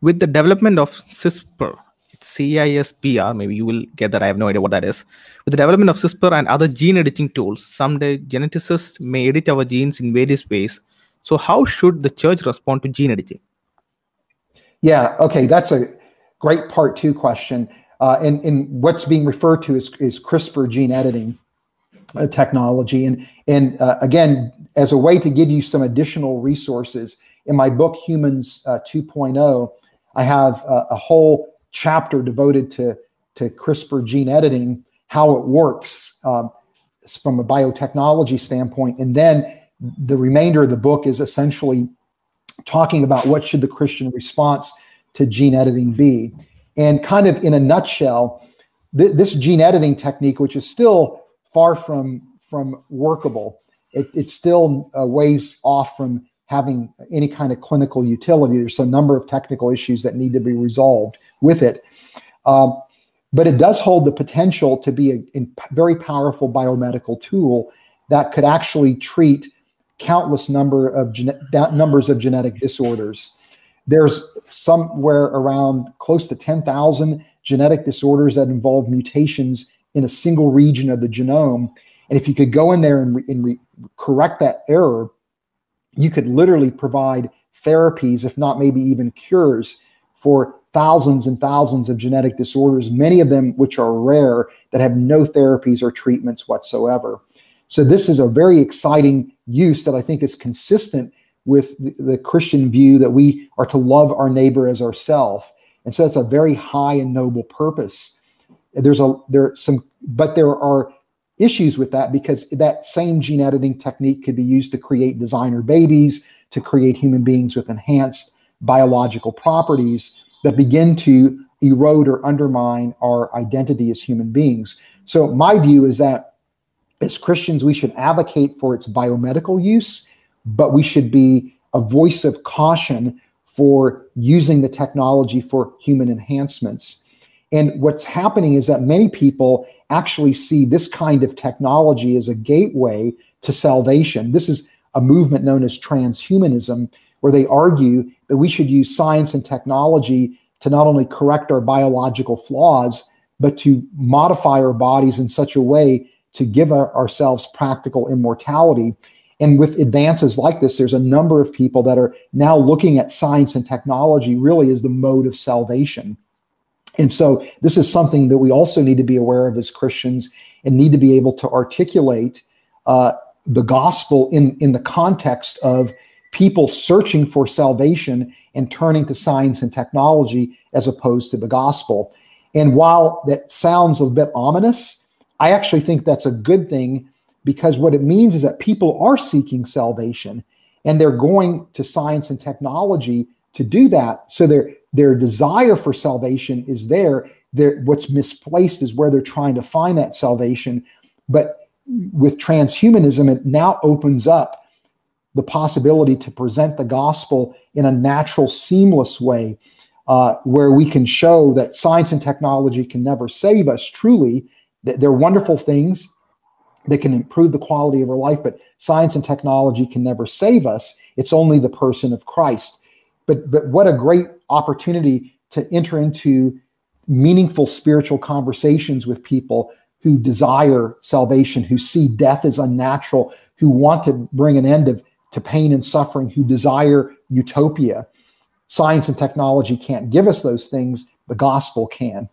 with the development of CISPR, CISPR, maybe you will get that. I have no idea what that is. With the development of CISPR and other gene editing tools, someday geneticists may edit our genes in various ways. So, how should the church respond to gene editing? Yeah, okay, that's a great part two question. Uh, and, and what's being referred to is, is CRISPR gene editing uh, technology. And, and uh, again, as a way to give you some additional resources, in my book, Humans uh, 2.0, I have a, a whole chapter devoted to, to CRISPR gene editing, how it works um, from a biotechnology standpoint. And then the remainder of the book is essentially talking about what should the Christian response to gene editing be. And kind of in a nutshell, th- this gene editing technique, which is still far from, from workable, it, it's still uh, ways off from having any kind of clinical utility. There's a number of technical issues that need to be resolved with it. Um, but it does hold the potential to be a, a, very powerful biomedical tool that could actually treat countless number of gene- numbers of genetic disorders. There's somewhere around close to 10,000 genetic disorders that involve mutations in a single region of the genome. And if you could go in there and, re- and re- correct that error, you could literally provide therapies, if not maybe even cures, for thousands and thousands of genetic disorders, many of them which are rare that have no therapies or treatments whatsoever. So, this is a very exciting use that I think is consistent with the Christian view that we are to love our neighbor as ourself. And so that's a very high and noble purpose. There's a there some but there are issues with that because that same gene editing technique could be used to create designer babies, to create human beings with enhanced biological properties that begin to erode or undermine our identity as human beings. So, my view is that as Christians, we should advocate for its biomedical use, but we should be a voice of caution for using the technology for human enhancements. And what's happening is that many people actually see this kind of technology as a gateway to salvation. This is a movement known as transhumanism, where they argue that we should use science and technology to not only correct our biological flaws, but to modify our bodies in such a way to give our, ourselves practical immortality. And with advances like this, there's a number of people that are now looking at science and technology really as the mode of salvation. And so this is something that we also need to be aware of as Christians and need to be able to articulate uh, the gospel in, in the context of people searching for salvation and turning to science and technology as opposed to the gospel. And while that sounds a bit ominous, I actually think that's a good thing because what it means is that people are seeking salvation and they're going to science and technology to do that. So their their desire for salvation is there. what's misplaced is where they're trying to find that salvation. But with transhumanism, it now opens up the possibility to present the gospel in a natural, seamless way, uh, where we can show that science and technology can never save us truly. That they're wonderful things that can improve the quality of our life, but science and technology can never save us. It's only the person of Christ but but what a great opportunity to enter into meaningful spiritual conversations with people who desire salvation, who see death as unnatural, who want to bring an end of, to pain and suffering, who desire utopia. Science and technology can't give us those things, the gospel can.